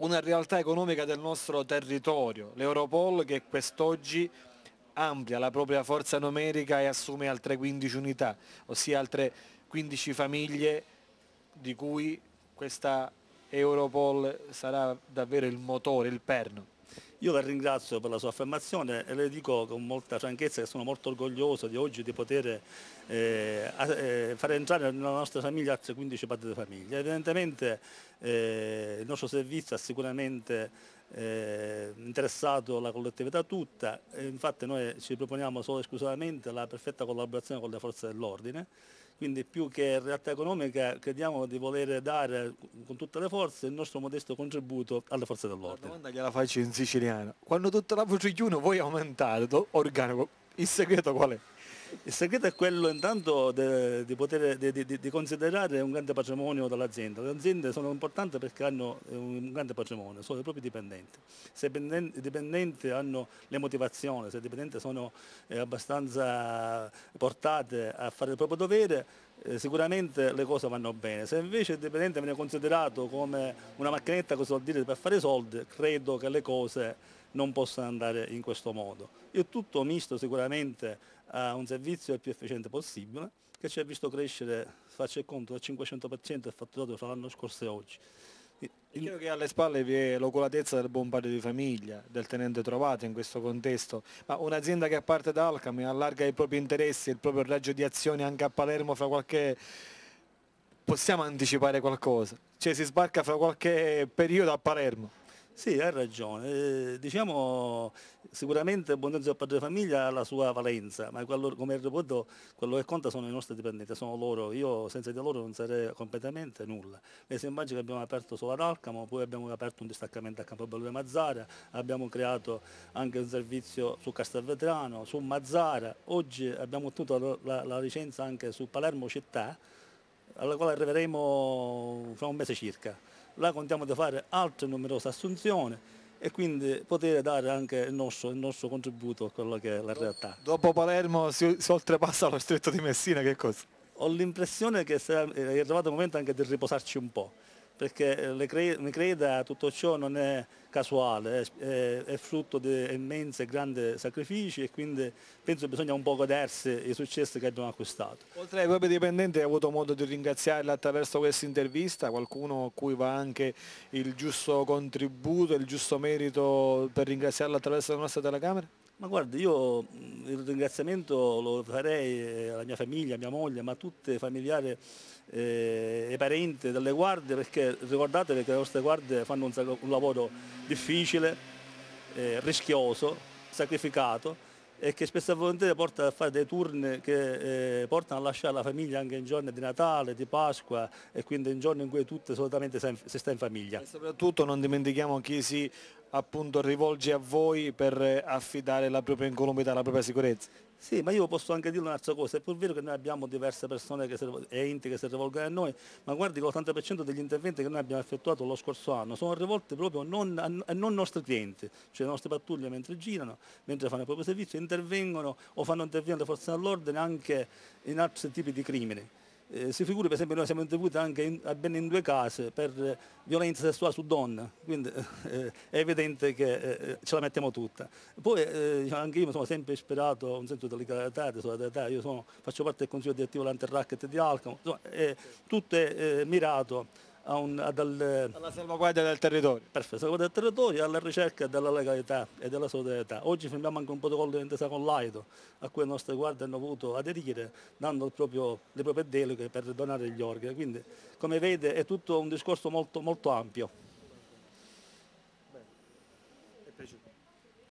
una realtà economica del nostro territorio, l'Europol che quest'oggi amplia la propria forza numerica e assume altre 15 unità, ossia altre 15 famiglie di cui questa Europol sarà davvero il motore, il perno. Io la ringrazio per la sua affermazione e le dico con molta franchezza che sono molto orgoglioso di oggi di poter eh, eh, fare entrare nella nostra famiglia altri 15 padri di famiglia. Evidentemente eh, il nostro servizio ha sicuramente eh, interessato la collettività tutta, infatti noi ci proponiamo solo e esclusivamente la perfetta collaborazione con le forze dell'ordine. Quindi più che realtà economica crediamo di voler dare con tutte le forze il nostro modesto contributo alle forze dell'ordine. La domanda gliela faccio in siciliano. Quando tutta la voce chiude voi aumentate l'organico, il segreto qual è? Il segreto è quello intanto di, poter, di, considerare un grande patrimonio dall'azienda. Le aziende sono importanti perché hanno eh, un grande patrimonio, sono i propri dipendenti. Se i dipendenti hanno le motivazioni, se i dipendenti sono eh, abbastanza portati a fare il proprio dovere, eh, sicuramente le cose vanno bene. Se invece il dipendente viene considerato come una macchinetta che vuol dire per fare soldi, credo che le cose non possano andare in questo modo. Il tutto misto sicuramente a un servizio il più efficiente possibile che ci ha visto crescere, faccio il conto, da 500% il fatturato fra l'anno scorso e oggi. È Credo che alle spalle vi è l'oculatezza del buon padre di famiglia, del tenente trovato in questo contesto, ma un'azienda che a parte da Alcam allarga i propri interessi, il proprio raggio di azione anche a Palermo fra qualche... possiamo anticipare qualcosa? Cioè si sbarca fra qualche periodo a Palermo? Sì, hai ragione. Eh, diciamo sicuramente Bondenzo e Padre Famiglia ha la sua valenza, ma quello, come ripeto, quello che conta sono i nostri dipendenti, sono loro. Io senza di loro non sarei completamente nulla. Mi si immagina che abbiamo aperto solo ad Alcamo, poi abbiamo aperto un distaccamento a Campobello di Mazzara, abbiamo creato anche un servizio su Castelvetrano, su Mazzara, oggi abbiamo ottenuto la, la, la licenza anche su Palermo città alla quale arriveremo fra un mese circa. Là contiamo di fare altre numerose assunzioni e quindi poter dare anche il nostro, il nostro contributo a quella che è la realtà. Dopo Palermo si, si oltrepassa lo stretto di Messina, che cosa? Ho l'impressione che è arrivato il momento anche di riposarci un po' perché eh, cre mi creda tutto ciò non è casuale, è, è frutto di immense e grandi sacrifici e quindi penso che bisogna un po' godersi i successi che abbiamo acquistato. Oltre ai propri dipendenti hai avuto modo di ringraziarli attraverso questa intervista, qualcuno a cui va anche il giusto contributo, il giusto merito per ringraziarla attraverso la nostra telecamera? Ma guarda, io mm, il ringraziamento lo farei eh, alla mia famiglia, a mia moglie, ma a tutte familiari eh, e parenti delle guardie, perché ricordatevi che le vostre guardie fanno un, un lavoro difficile, eh, rischioso, sacrificato e che spesso e volentieri porta a fare dei turni che eh, portano a lasciare la famiglia anche in giorni di Natale, di Pasqua e quindi in giorni in cui tutti solitamente si sta in famiglia. E soprattutto non dimentichiamo chi si appunto rivolge a voi per eh, affidare la propria incolumità, la propria sicurezza. Sì, ma io posso anche dire un'altra cosa, è pur vero che noi abbiamo diverse persone e enti che si rivolgono a noi, ma guardi che l'80% degli interventi che noi abbiamo effettuato lo scorso anno sono rivolti proprio non, a non nostri clienti, cioè le nostre pattuglie mentre girano, mentre fanno il proprio servizio, intervengono o fanno intervenire le forze dell'ordine anche in altri tipi di crimini. Eh, si figuri per esempio noi siamo intervenuti anche in, ben in due casi per eh, violenza sessuale su donne, quindi eh, è evidente che eh, eh, ce la mettiamo tutta. Poi eh, diciamo, anche io mi sono sempre ispirato a un senso di legalità, di solidarietà, io sono, faccio parte del consiglio direttivo dell'Anterracket di Alcamo, insomma, tutto è mirato un, al, alla salvaguardia del territorio. Perfetto, salvaguardia del territorio, alla ricerca della legalità e della solidarietà. Oggi firmiamo anche un protocollo di intesa con l'AIDO a cui le nostre guardie hanno voluto aderire dando proprio, le proprie deleghe per donare gli organi. Quindi come vede è tutto un discorso molto, molto ampio.